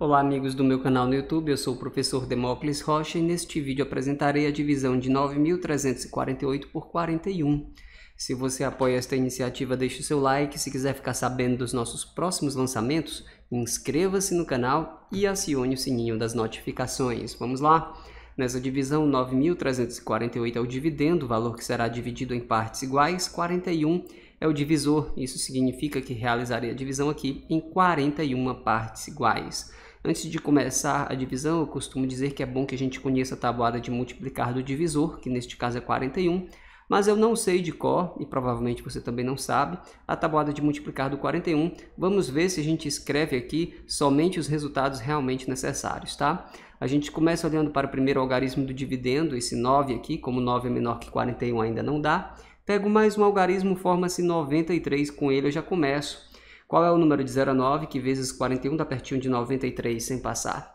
Olá amigos do meu canal no YouTube, eu sou o professor Demócles Rocha e neste vídeo apresentarei a divisão de 9.348 por 41. Se você apoia esta iniciativa, deixe o seu like, se quiser ficar sabendo dos nossos próximos lançamentos, inscreva-se no canal e acione o sininho das notificações. Vamos lá? Nessa divisão, 9.348 é o dividendo, valor que será dividido em partes iguais, 41 é o divisor, isso significa que realizarei a divisão aqui em 41 partes iguais. Antes de começar a divisão, eu costumo dizer que é bom que a gente conheça a tabuada de multiplicar do divisor, que neste caso é 41, mas eu não sei de cor, e provavelmente você também não sabe, a tabuada de multiplicar do 41. Vamos ver se a gente escreve aqui somente os resultados realmente necessários, tá? A gente começa olhando para o primeiro algarismo do dividendo, esse 9 aqui, como 9 é menor que 41 ainda não dá. Pego mais um algarismo, forma-se 93, com ele eu já começo qual é o número de 0 a 9 que vezes 41 dá pertinho de 93 sem passar?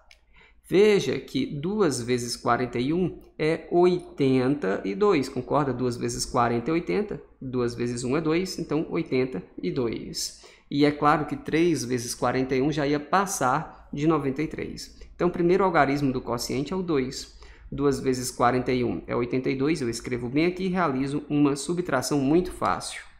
Veja que 2 vezes 41 é 82, concorda? 2 vezes 40 é 80, 2 vezes 1 é 2, então 82. E é claro que 3 vezes 41 já ia passar de 93. Então, o primeiro algarismo do quociente é o 2. 2 vezes 41 é 82, eu escrevo bem aqui e realizo uma subtração muito fácil.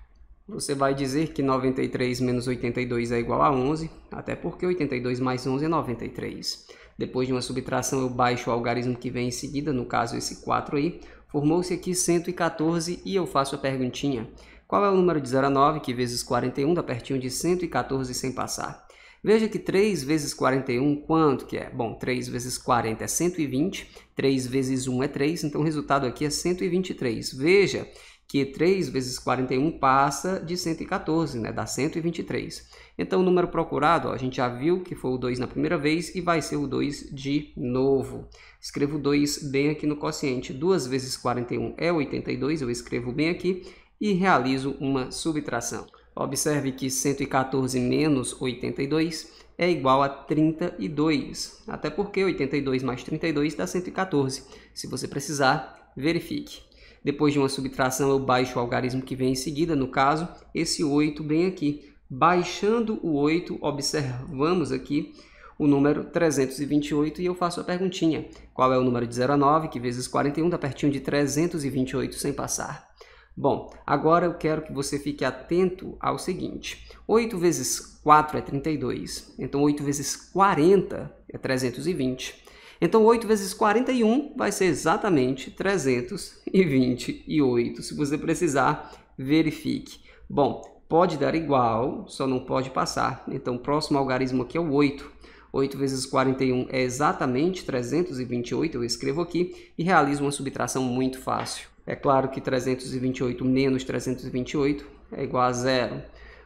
Você vai dizer que 93 menos 82 é igual a 11, até porque 82 mais 11 é 93. Depois de uma subtração, eu baixo o algarismo que vem em seguida, no caso esse 4 aí. Formou-se aqui 114 e eu faço a perguntinha. Qual é o número de 0 a 9, que vezes 41 dá pertinho de 114 sem passar? Veja que 3 vezes 41, quanto que é? Bom, 3 vezes 40 é 120, 3 vezes 1 é 3, então o resultado aqui é 123. Veja que 3 vezes 41 passa de 114, né? dá 123. Então, o número procurado, ó, a gente já viu que foi o 2 na primeira vez e vai ser o 2 de novo. Escrevo 2 bem aqui no quociente. 2 vezes 41 é 82, eu escrevo bem aqui e realizo uma subtração. Observe que 114 menos 82 é igual a 32, até porque 82 mais 32 dá 114. Se você precisar, verifique. Depois de uma subtração, eu baixo o algarismo que vem em seguida, no caso, esse 8 bem aqui. Baixando o 8, observamos aqui o número 328 e eu faço a perguntinha. Qual é o número de 0 a 9, que vezes 41 dá pertinho de 328 sem passar? Bom, agora eu quero que você fique atento ao seguinte. 8 vezes 4 é 32, então 8 vezes 40 é 320. Então 8 vezes 41 vai ser exatamente 328. Se você precisar, verifique. Bom, pode dar igual, só não pode passar. Então o próximo algarismo aqui é o 8. 8 vezes 41 é exatamente 328, eu escrevo aqui, e realizo uma subtração muito fácil. É claro que 328 menos 328 é igual a zero.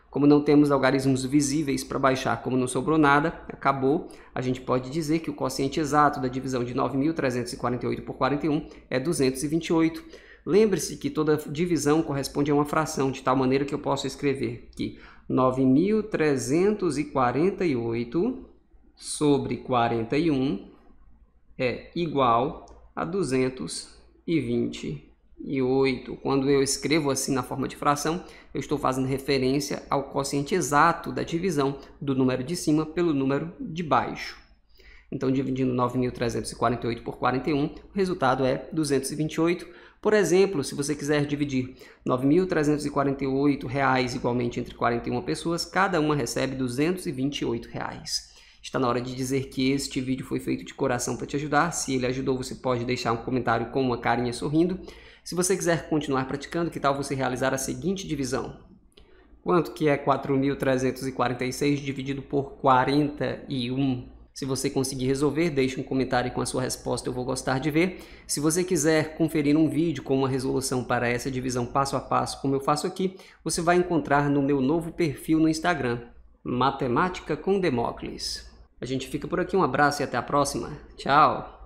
Como não temos algarismos visíveis para baixar, como não sobrou nada, acabou, a gente pode dizer que o quociente exato da divisão de 9.348 por 41 é 228. Lembre-se que toda divisão corresponde a uma fração, de tal maneira que eu posso escrever que 9.348 sobre 41 é igual a 228 e 8. Quando eu escrevo assim na forma de fração, eu estou fazendo referência ao quociente exato da divisão do número de cima pelo número de baixo. Então, dividindo 9.348 por 41, o resultado é 228. Por exemplo, se você quiser dividir 9.348 reais igualmente entre 41 pessoas, cada uma recebe 228. Reais. Está na hora de dizer que este vídeo foi feito de coração para te ajudar. Se ele ajudou, você pode deixar um comentário com uma carinha sorrindo. Se você quiser continuar praticando, que tal você realizar a seguinte divisão? Quanto que é 4.346 dividido por 41? Se você conseguir resolver, deixe um comentário com a sua resposta, eu vou gostar de ver. Se você quiser conferir um vídeo com uma resolução para essa divisão passo a passo, como eu faço aqui, você vai encontrar no meu novo perfil no Instagram, Matemática com Demócles. A gente fica por aqui, um abraço e até a próxima. Tchau!